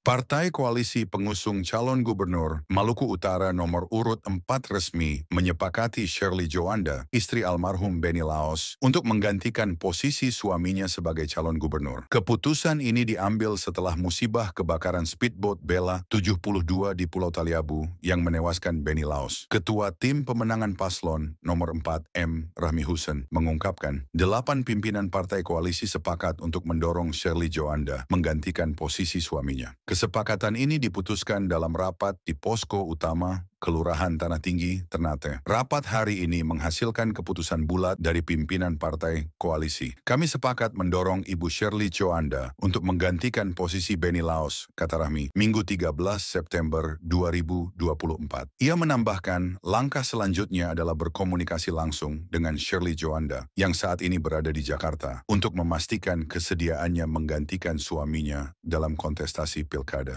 Partai Koalisi Pengusung Calon Gubernur Maluku Utara nomor urut 4 resmi menyepakati Shirley Joanda, istri almarhum Benny Laos, untuk menggantikan posisi suaminya sebagai calon gubernur. Keputusan ini diambil setelah musibah kebakaran speedboat Bella 72 di Pulau Taliabu yang menewaskan Benny Laos. Ketua Tim Pemenangan Paslon nomor 4 M. Rahmi Husen mengungkapkan, delapan pimpinan partai koalisi sepakat untuk mendorong Shirley Joanda menggantikan posisi suaminya. Kesepakatan ini diputuskan dalam rapat di posko utama Kelurahan Tanah Tinggi, Ternate. Rapat hari ini menghasilkan keputusan bulat dari pimpinan partai koalisi. Kami sepakat mendorong Ibu Shirley Choanda untuk menggantikan posisi Benny Laos, kata Rahmi, Minggu 13 September 2024. Ia menambahkan, langkah selanjutnya adalah berkomunikasi langsung dengan Shirley Joanda yang saat ini berada di Jakarta untuk memastikan kesediaannya menggantikan suaminya dalam kontestasi pilkada.